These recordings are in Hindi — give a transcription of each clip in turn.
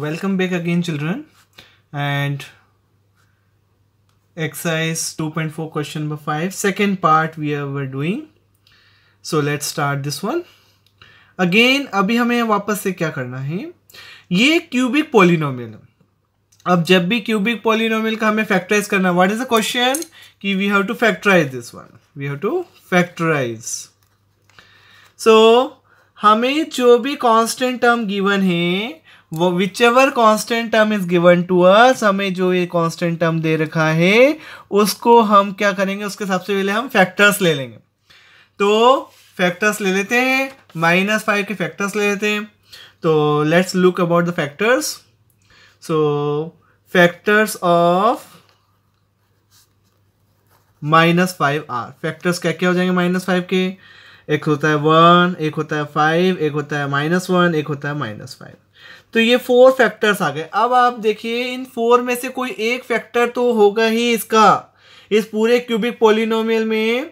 welcome back again children and exercise 2.4 question number 5 second part we were doing so let's start this one again अभी हमें वापस से क्या करना है ये क्यूबिक पोलिनोम अब जब भी क्यूबिक पोलिनोम का हमें फैक्टराइज करना व्हाट इज द क्वेश्चन कि we have to factorise this one we have to factorise so हमें जो भी कॉन्स्टेंट टर्म गिवन है वो whichever constant term is given to us हमें जो ये कॉन्स्टेंट टर्म दे रखा है उसको हम क्या करेंगे उसके हिसाब से पहले हम फैक्टर्स ले लेंगे तो फैक्टर्स ले लेते हैं माइनस फाइव के फैक्टर्स ले लेते हैं तो let's look about the factors so factors of minus five are factors क्या क्या हो जाएंगे माइनस फाइव के एक होता है वन एक होता है फाइव एक होता है माइनस वन एक होता है माइनस फाइव तो ये फोर फैक्टर्स आ गए अब आप देखिए इन फोर में से कोई एक फैक्टर तो होगा ही इसका इस पूरे क्यूबिक पोलिनोमियल में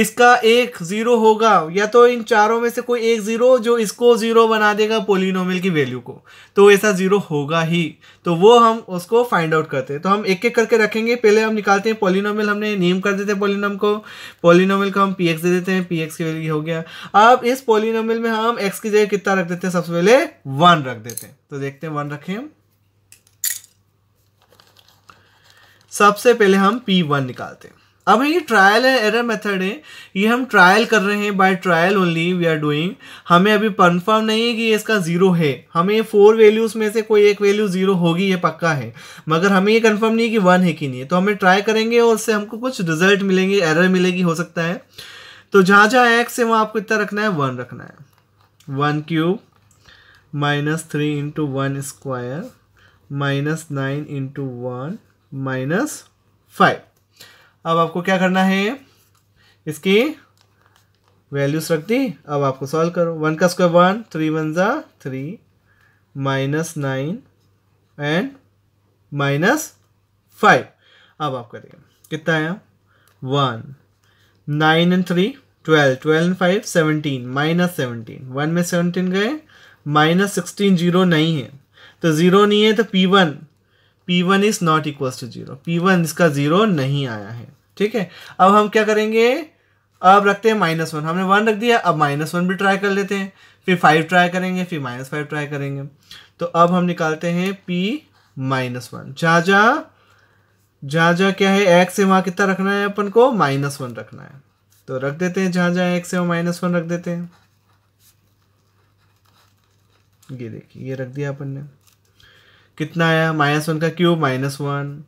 इसका एक ज़ीरो होगा या तो इन चारों में से कोई एक ज़ीरो जो इसको ज़ीरो बना देगा पोलिनोम की वैल्यू को तो ऐसा ज़ीरो होगा ही तो वो हम उसको फाइंड आउट करते हैं तो हम एक एक करके रखेंगे पहले हम निकालते हैं पोलिनोम हमने नेम कर देते हैं पोलिनोम को पोलिनोमियल को हम पी दे देते हैं पी की वैल्यू हो गया अब इस पोलिनोमियल में हम एक्स की जगह कितना रख देते हैं सबसे पहले वन रख देते हैं तो देखते हैं वन रखें सबसे पहले हम पी वन निकालते हैं अब ये ट्रायल एंड एरर मेथड है ये हम ट्रायल कर रहे हैं by trial only we are doing हमें अभी कन्फर्म नहीं है कि इसका ज़ीरो है हमें ये फोर वैल्यूज़ में से कोई एक वैल्यू ज़ीरो होगी ये पक्का है मगर हमें ये कन्फर्म नहीं है कि वन है कि नहीं तो हमें ट्राई करेंगे और उससे हमको कुछ रिजल्ट मिलेंगे एरर मिलेगी हो सकता है तो जहाँ जहाँ एक्स है वहाँ आपको इतना रखना है वन रखना है one cube minus three into one square minus nine into one minus five अब आपको क्या करना है इसकी वैल्यूज रख दी अब आपको सॉल्व करो वन का स्क्वायर वन थ्री वन ज़ा three minus nine and minus five अब आप करेंगे कितना आया one nine and three twelve twelve and five seventeen minus seventeen one में सेवनटीन गए माइनस सिक्सटीन जीरो नहीं है तो ज़ीरो नहीं है तो P one P one is not equals to zero P one इसका ज़ीरो नहीं आया है ठीक है अब हम क्या करेंगे अब रखते हैं माइनस वन हमने वन रख दिया अब माइनस वन भी ट्राई कर लेते हैं फिर फाइव ट्राई करेंगे फिर माइनस फाइव ट्राई करेंगे तो अब हम निकालते हैं पी माइनस वन जहाँ जहाँ जहाँ जहाँ क्या है एक्स से वहाँ कितना रखना है अपन को माइनस वन रखना है तो रख देते हैं जहाँ जहाँ एक्स से वहाँ माइनस वन रख देते हैं ये देखिए ये रख दिया अपन ने कितना आया माइनस वन का क्यूब माइनस वन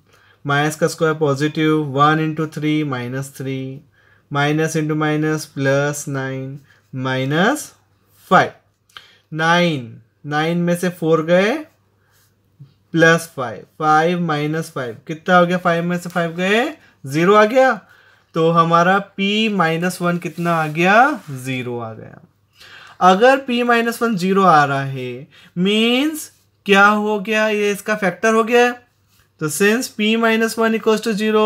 माइनस का square positive one into three minus three minus into minus plus nine minus five nine nine में से फोर गए plus five five minus five कितना हो गया फाइव में से फाइव गए ज़ीरो आ गया तो हमारा p माइनस वन कितना आ गया ज़ीरो आ गया अगर p माइनस वन ज़ीरो आ रहा है मीन्स क्या हो गया ये इसका फैक्टर हो गया है तो since p minus one equal to zero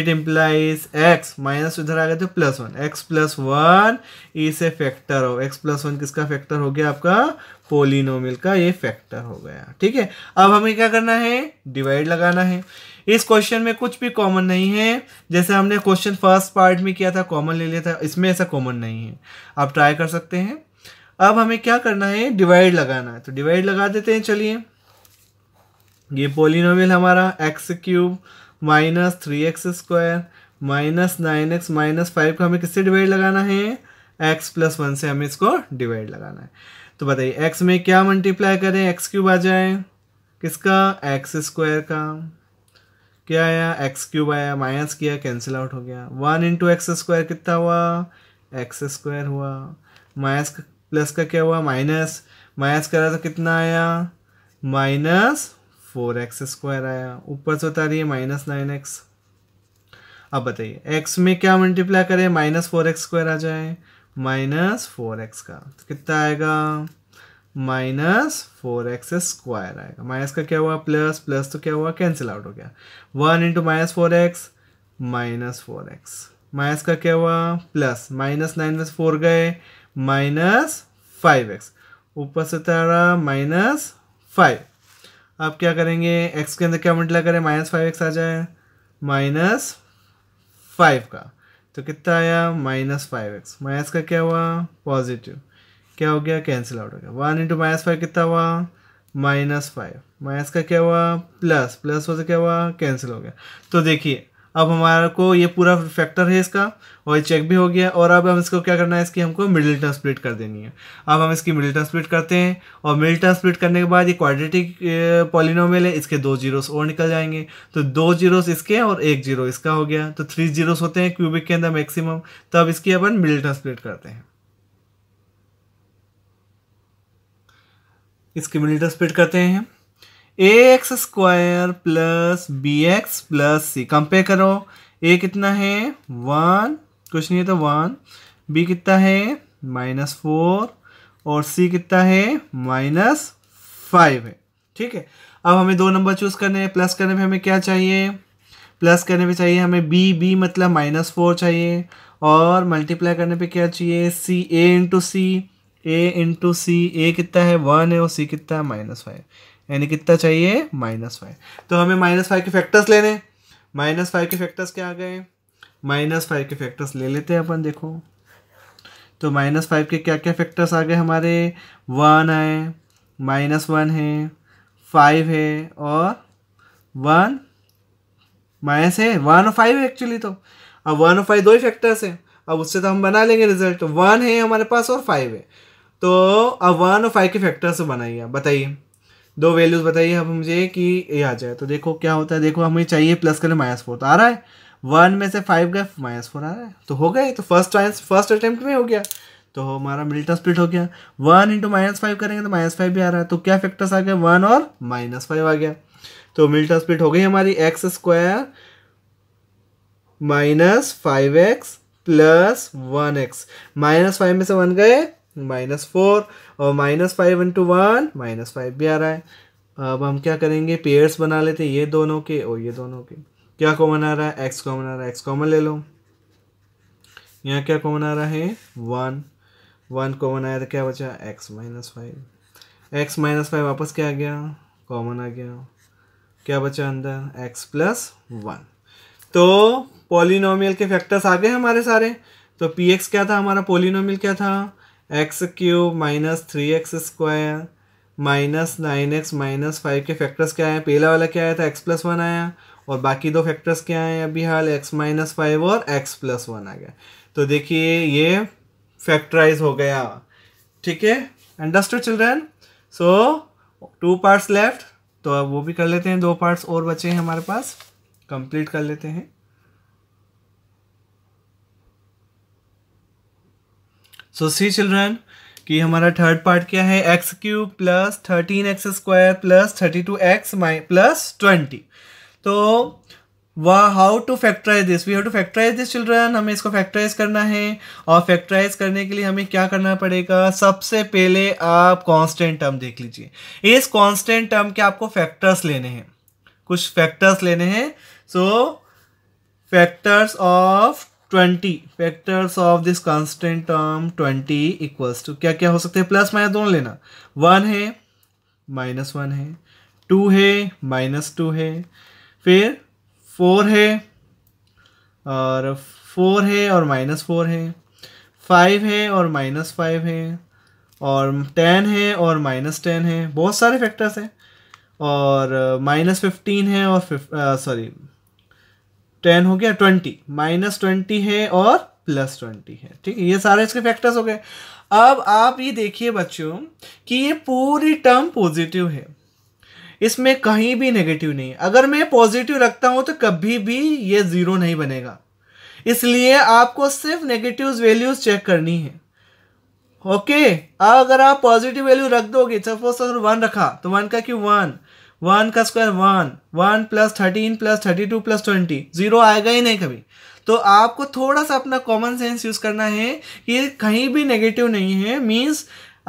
it implies x minus इधर आ गए तो plus one x plus one is a factor हो x प्लस वन किसका फैक्टर हो गया आपका पोलिनोमिल का ये फैक्टर हो गया ठीक है अब हमें क्या करना है डिवाइड लगाना है इस क्वेश्चन में कुछ भी कॉमन नहीं है जैसे हमने क्वेश्चन फर्स्ट पार्ट में किया था कॉमन ले लिया था इसमें ऐसा कॉमन नहीं है आप ट्राई कर सकते हैं अब हमें क्या करना है डिवाइड लगाना है तो डिवाइड लगा देते हैं चलिए ये पोलिनोमियल हमारा x cube minus three x square minus nine x minus five का हमें किससे डिवाइड लगाना है एक्स प्लस वन से हमें इसको डिवाइड लगाना है तो बताइए एक्स में क्या मल्टीप्लाई करें एक्स क्यूब आ जाए किसका एक्स स्क्वायर का क्या आया एक्स क्यूब आया माइनस किया कैंसिल आउट हो गया वन इंटू एक्स स्क्वायर कितना हुआ एक्स स्क्वायर हुआ माइनस प्लस का क्या हुआ माइनस माइनस करा तो कितना आया माइनस फोर एक्स स्क्वायर आया ऊपर से उतारिए माइनस नाइन एक्स अब बताइए एक्स में क्या मल्टीप्लाई करें माइनस फोर एक्स स्क्वायर आ जाए माइनस फोर एक्स का तो कितना आएगा माइनस फोर एक्स स्क्वायर आएगा माइनस का क्या हुआ प्लस प्लस तो क्या हुआ कैंसिल आउट हो गया one into minus four x minus four x minus का क्या हुआ प्लस माइनस नाइन में फोर गए माइनस फाइव एक्स ऊपर से तारा माइनस फाइव आप क्या करेंगे एक्स के अंदर क्या मल्टीप्लाई करें माइनस फाइव एक्स आ जाए माइनस फाइव का तो कितना आया माइनस फाइव एक्स माइनस का क्या हुआ पॉजिटिव क्या हो गया कैंसिल आउट हो गया वन इंटू माइनस फाइव कितना हुआ माइनस फाइव माइनस का क्या हुआ प्लस प्लस हो तो क्या हुआ कैंसिल हो गया तो देखिए अब हमारे को ये पूरा फैक्टर है इसका और चेक भी हो गया और अब हम इसको क्या करना है इसकी हमको मिडिल टर्म स्प्लिट कर देनी है अब हम इसकी मिडिल टर्म स्प्लिट करते हैं और मिडिल टर्म स्प्लिट करने के बाद ये क्वाड्रेटिक पॉलिनोमियल है इसके दो जीरोस और निकल जाएंगे तो दो जीरोस इसके और एक जीरो इसका हो गया तो थ्री जीरोस होते हैं क्यूबिक के अंदर मैक्सिमम तो अब इसकी अपन मिडिल टर्म स्प्लिट करते हैं इसकी मिडिल टर्म स्प्लिट करते हैं A x square plus B x plus C compare करो ए कितना है वन कुछ नहीं है तो वन बी कितना है माइनस फोर और सी कितना है माइनस फाइव है ठीक है अब हमें दो नंबर चूज़ करने हैं प्लस करने में हमें क्या चाहिए प्लस करने पे चाहिए हमें बी बी मतलब माइनस फोर चाहिए और मल्टीप्लाई करने पे क्या चाहिए सी ए इंटू सी ए इंटू सी ए कितना है वन है और सी कितना है माइनस फाइव यानी कितना चाहिए माइनस फाइव तो हमें माइनस फाइव के फैक्टर्स लेने माइनस फाइव के फैक्टर्स क्या आ गए माइनस फाइव के फैक्टर्स ले लेते हैं अपन देखो तो माइनस फाइव के क्या क्या फैक्टर्स आ गए हमारे वन आए माइनस वन है फाइव है और वन माइनस है वन और फाइव है एक्चुअली तो अब वन और फाइव दो ही फैक्टर्स हैं अब उससे तो हम बना लेंगे रिजल्ट तो वन है हमारे पास और फाइव है तो अब वन और फाइव के फैक्टर्स बनाइए बताइए दो वैल्यूज बताइए अब मुझे कि ए आ जाए तो देखो क्या होता है देखो हमें चाहिए प्लस करें माइनस फोर तो आ रहा है वन में से फाइव गए माइनस फोर आ रहा है तो हो गए तो फर्स्ट चांस फर्स्ट अटैम्प्ट में हो गया तो हमारा मिल्टन स्प्लिट हो गया वन इंटू माइनस फाइव करेंगे तो माइनस फाइव भी आ रहा है तो क्या फैक्टर्स आ गया वन और माइनस फाइव आ गया तो मिल्टन स्प्लिट हो गई हमारी x square minus five x plus one x minus five में से वन गए माइनस फोर और minus five into one minus five भी आ रहा है अब हम क्या करेंगे पेयर्स बना लेते हैं ये दोनों के और ये दोनों के क्या कॉमन आ रहा है एक्स कॉमन आ रहा है एक्स कॉमन ले लो यहाँ क्या कॉमन आ रहा है वन वन कॉमन आया तो क्या बचा x minus five x minus five वापस क्या आ गया कॉमन आ गया क्या बचा अंदर एक्स प्लस वन तो पॉलिनोमियल के फैक्टर्स आ गए हमारे सारे तो पी एक्स क्या था हमारा पोलिनोमियल क्या था x cube minus three x square minus nine x minus five के फैक्टर्स क्या आए पहला वाला क्या आया था एक्स प्लस वन आया और बाकी दो फैक्टर्स क्या आए अभी हाल एक्स माइनस फाइव और एक्स प्लस वन आ गया तो देखिए ये फैक्टराइज हो गया ठीक है understood children so two parts left तो अब वो भी कर लेते हैं दो पार्ट्स और बचे हैं हमारे पास कंप्लीट कर लेते हैं सो सी चिल्ड्रन कि हमारा थर्ड पार्ट क्या है x cube plus thirteen x square plus thirty two x माइ प्लस ट्वेंटी तो व how to factorise this we have to factorise this children हमें इसको फैक्टराइज करना है और फैक्टराइज करने के लिए हमें क्या करना पड़ेगा सबसे पहले आप कांस्टेंट टर्म देख लीजिए इस कांस्टेंट टर्म के आपको फैक्टर्स लेने हैं कुछ फैक्टर्स लेने हैं so factors of twenty factors of this constant term twenty equals to क्या क्या हो सकते हैं प्लस माइनस दोनों लेना वन है माइनस वन है टू है माइनस टू है फिर फोर है और फोर है और माइनस फोर है फाइव है और माइनस फाइव है और टेन है और माइनस टेन है बहुत सारे फैक्टर्स हैं और माइनस फिफ्टीन है और सॉरी uh, टेन हो गया ट्वेंटी माइनस ट्वेंटी है और प्लस ट्वेंटी है ठीक है ये सारे इसके फैक्टर्स हो गए अब आप ये देखिए बच्चों कि ये पूरी टर्म पॉजिटिव है इसमें कहीं भी नेगेटिव नहीं है अगर मैं पॉजिटिव रखता हूँ तो कभी भी ये ज़ीरो नहीं बनेगा इसलिए आपको सिर्फ नेगेटिव वैल्यूज़ चेक करनी है ओके okay, अगर आप पॉजिटिव वैल्यू रख दोगे सपोज अगर वन रखा तो वन का क्यों वन वन का square one one plus thirteen plus thirty two plus twenty zero आएगा ही नहीं कभी तो आपको थोड़ा सा अपना कॉमन सेंस यूज़ करना है कि कहीं भी नेगेटिव नहीं है मीन्स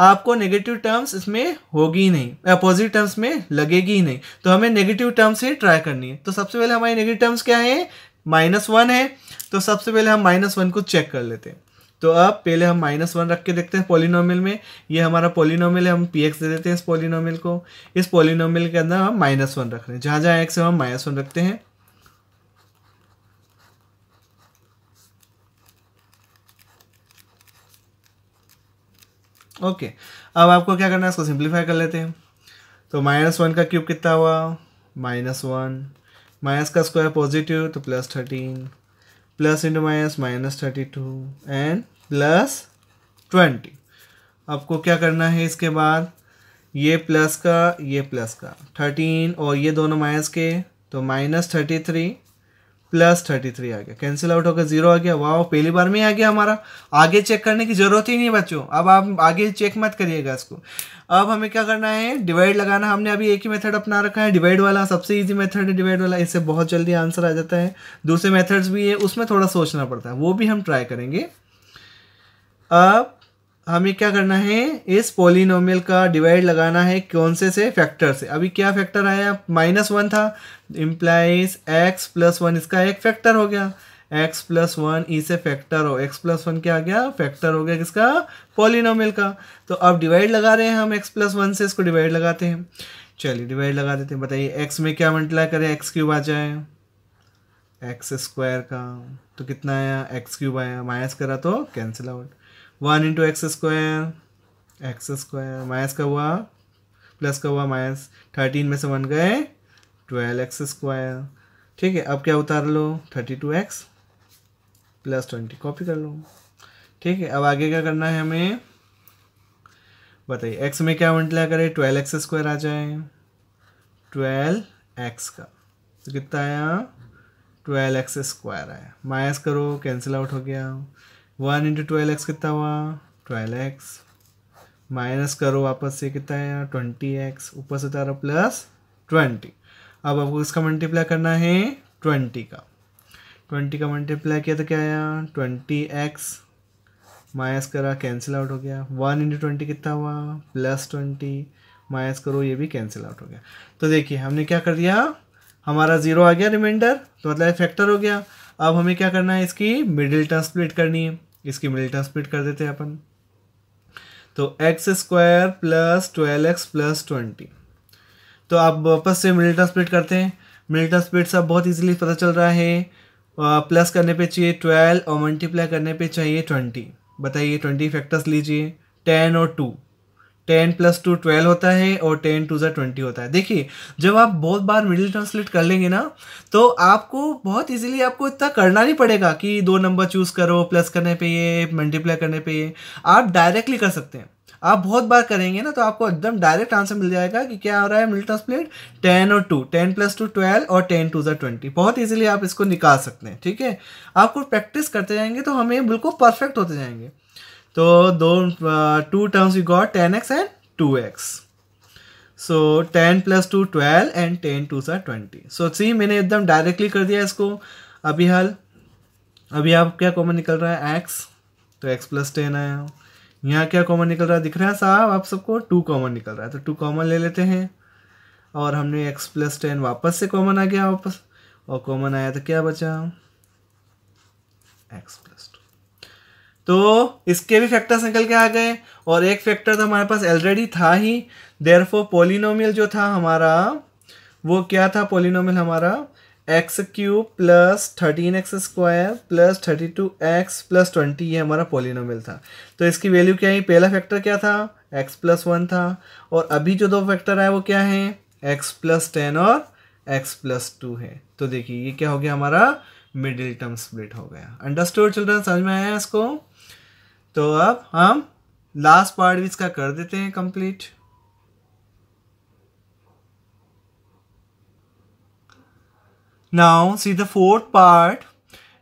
आपको नेगेटिव टर्म्स इसमें होगी नहीं अपोजिट टर्म्स में लगेगी ही नहीं तो हमें नेगेटिव टर्म्स ही ट्राई करनी है तो सबसे पहले हमारे नेगेटिव टर्म्स क्या है माइनस वन है तो सबसे पहले हम माइनस वन को चेक कर लेते हैं तो अब पहले हम माइनस वन रख के देखते हैं पोलिनोमियल में ये हमारा पोलिनोमियल है हम पी एक्स दे देते हैं इस पोलिनोमियल को इस पोलिनोमियल के अंदर हम माइनस वन रख रहे हैं जहां जहां एक्स है हम माइनस वन रखते हैं ओके अब आपको क्या करना है इसको सिंप्लीफाई कर लेते हैं तो माइनस वन का क्यूब कितना हुआ माइनस वन माइनस का स्क्वायर पॉजिटिव तो plus thirteen plus into minus minus thirty two and plus twenty आपको क्या करना है इसके बाद ये प्लस का ये प्लस का थर्टीन और ये दोनों माइनस के तो minus thirty three plus thirty three आ गया कैंसिल आउट होकर जीरो आ गया वाह पहली बार में ही आ गया हमारा आगे चेक करने की ज़रूरत ही नहीं बच्चों अब आप आगे चेक मत करिएगा इसको अब हमें क्या करना है डिवाइड लगाना हमने अभी एक ही मेथड अपना रखा है डिवाइड वाला सबसे इजी मेथड है डिवाइड वाला इससे बहुत जल्दी आंसर आ जाता है दूसरे मेथड्स भी है उसमें थोड़ा सोचना पड़ता है वो भी हम ट्राई करेंगे अब हमें क्या करना है इस पोलिनोमियल का डिवाइड लगाना है कौन से से फैक्टर से अभी क्या फैक्टर आया माइनस वन था इम्प्लाइज एक्स प्लस वन इसका एक फैक्टर हो गया एक्स प्लस वन इसे फैक्टर हो एक्स प्लस वन क्या आ गया फैक्टर हो गया किसका पोलिनोमियल का तो अब डिवाइड लगा रहे हैं हम एक्स प्लस वन से इसको डिवाइड लगाते हैं चलिए डिवाइड लगा देते हैं बताइए एक्स में क्या मल्टीप्लाई करें एक्स क्यूब आ जाए एक्स स्क्वायर का तो कितना आया एक्स क्यूब आया माइनस करा तो cancel out one into x square x square minus का हुआ प्लस का हुआ माइनस थर्टीन में से बन गए ट्वेल्व एक्स स्क्वायर ठीक है अब क्या उतार लो thirty two x plus twenty copy कर लो ठीक है अब आगे क्या करना है हमें बताइए एक्स में क्या मंटला करें ट्वेल्व एक्स स्क्वायर आ जाए ट्वेल्व एक्स का तो कितना आया ट्वेल्व एक्स स्क्वायर आया माइनस करो कैंसिल आउट हो गया वन इंटू ट्वेल्व एक्स कितना हुआ ट्वेल्व एक्स माइनस करो वापस से कितना है यहाँ ट्वेंटी एक्स ऊपर से उतारो प्लस ट्वेंटी अब आपको इसका मल्टीप्लाई करना है ट्वेंटी का ट्वेंटी का मल्टीप्लाई किया तो क्या आया ट्वेंटी एक्स माइनस करा कैंसिल आउट हो गया वन इंटू ट्वेंटी कितना हुआ प्लस ट्वेंटी माइनस करो ये भी कैंसिल आउट हो गया तो देखिए हमने क्या कर दिया हमारा ज़ीरो आ गया रिमाइंडर तो मतलब फैक्टर हो गया अब हमें क्या करना है इसकी मिडिल टर्म स्प्लिट करनी है इसकी मिडिल टर्म स्प्लिट कर देते हैं अपन तो x square plus twelve x plus twenty तो आप वापस से मिडिल टर्म स्प्लिट करते हैं मिडिल टर्म स्प्लिट सब बहुत इजीली पता चल रहा है प्लस करने पे चाहिए ट्वेल्व और मल्टीप्लाई करने पे चाहिए ट्वेंटी बताइए ट्वेंटी फैक्टर्स लीजिए टेन और two ten plus two twelve होता है और टेन टू ज़ा ट्वेंटी होता है देखिए जब आप बहुत बार मिडिल ट्रांसलेट कर लेंगे ना तो आपको बहुत इजीली आपको इतना करना नहीं पड़ेगा कि दो नंबर चूज़ करो प्लस करने पे ये मल्टीप्लाई करने पे ये आप डायरेक्टली कर सकते हैं आप बहुत बार करेंगे ना तो आपको एकदम डायरेक्ट आंसर मिल जाएगा कि क्या हो रहा है मिडिल ट्रांसलेट टेन और two ten plus two twelve और टेन टू ज़ा ट्वेंटी बहुत ईजिली आप इसको निकाल सकते हैं ठीक है आपको प्रैक्टिस करते जाएंगे तो हमें बिल्कुल परफेक्ट होते जाएंगे तो दो two terms you got ten x and two x so ten plus two twelve and ten two सा ट्वेंटी सो सी मैंने एकदम डायरेक्टली कर दिया इसको अभी हाल अभी आप क्या कॉमन निकल रहा है एक्स तो एक्स प्लस टेन आया यहाँ क्या कॉमन निकल रहा है दिख रहा है साहब आप सबको टू कॉमन निकल रहा है तो टू कॉमन ले लेते हैं और हमने एक्स प्लस टेन वापस से कॉमन आ गया वापस और कॉमन आया तो क्या बचा एक्स प्लस तो इसके भी फैक्टर्स निकल के आ गए और एक फैक्टर तो हमारे पास ऑलरेडी था ही देरफो पोलिनोमिल जो था हमारा वो क्या था पोलिनोमिल हमारा x cube plus thirteen x square plus thirty two x plus twenty ये हमारा पोलिनोमिल था तो इसकी वैल्यू क्या है पहला फैक्टर क्या था एक्स प्लस वन था और अभी जो दो फैक्टर आए वो क्या है एक्स प्लस टेन और एक्स प्लस टू है तो देखिए ये क्या हो गया हमारा मिडिल टर्म स्प्लिट हो गया अंडरस्टूड चिल्ड्रन समझ में आया इसको तो अब हम लास्ट पार्ट भी इसका कर देते हैं complete now see the fourth part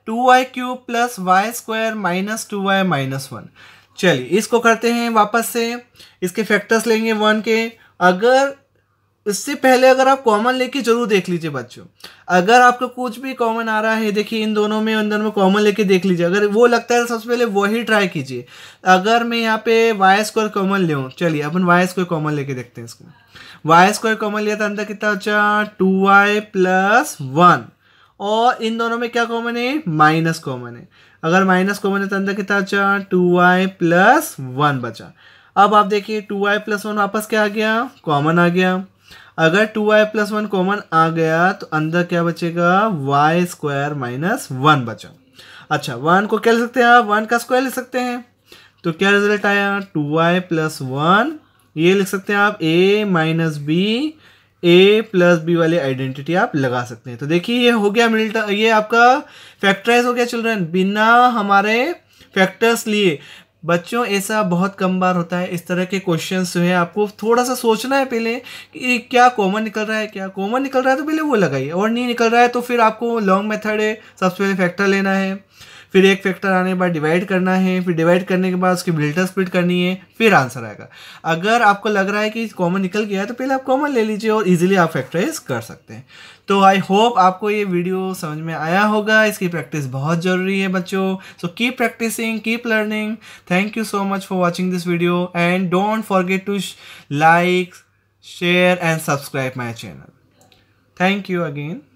two y cube plus y square minus two y minus one चलिए इसको करते हैं वापस से इसके फैक्टर्स लेंगे वन के अगर इससे पहले अगर आप कॉमन लेके जरूर देख लीजिए बच्चों अगर आपको कुछ भी कॉमन आ रहा है देखिए इन दोनों में अंदर में कॉमन लेके देख लीजिए अगर वो लगता है सबसे पहले वही ट्राई कीजिए अगर मैं यहाँ पे वाई स्क्वायर कॉमन ले चलिए अपन वाई स्क्वायर कॉमन लेके देखते हैं इसको वाई स्क्वायर कॉमन लिया था अंदर कितना अच्छा टू वाई प्लस वन और इन दोनों में क्या कॉमन है माइनस कॉमन है अगर माइनस कॉमन है तो अंदर कितना अच्छा टू वाई प्लस वन बचा अब आप देखिए टू वाई प्लस वन वापस क्या आ गया कॉमन आ गया अगर two y plus one common आ गया तो अंदर क्या बचेगा वाई स्क्वायर माइनस वन बचा अच्छा वन को क्या लिख सकते हैं आप वन का स्क्वायर लिख सकते हैं तो क्या रिजल्ट आया टू वाई प्लस वन ये लिख सकते हैं आप A minus B A plus B वाली आइडेंटिटी आप लगा सकते हैं तो देखिए ये हो गया मिल्टा ये आपका फैक्टराइज हो गया चिल्ड्रन बिना हमारे फैक्टर्स लिए बच्चों ऐसा बहुत कम बार होता है इस तरह के क्वेश्चन जो है आपको थोड़ा सा सोचना है पहले कि क्या कॉमन निकल रहा है क्या कॉमन निकल रहा है तो पहले वो लगाइए और नहीं निकल रहा है तो फिर आपको लॉन्ग मेथड है सबसे पहले फैक्टर लेना है फिर एक फैक्टर आने के बाद डिवाइड करना है फिर डिवाइड करने के बाद उसकी बिल्टर स्प्लिट करनी है फिर आंसर आएगा अगर आपको लग रहा है कि कॉमन निकल गया है तो पहले आप कॉमन ले लीजिए और इजीली आप फैक्टराइज कर सकते हैं तो आई होप आपको ये वीडियो समझ में आया होगा इसकी प्रैक्टिस बहुत ज़रूरी है बच्चों so keep practising keep learning thank you so much for watching this video and don't forget to like share and subscribe my channel thank you again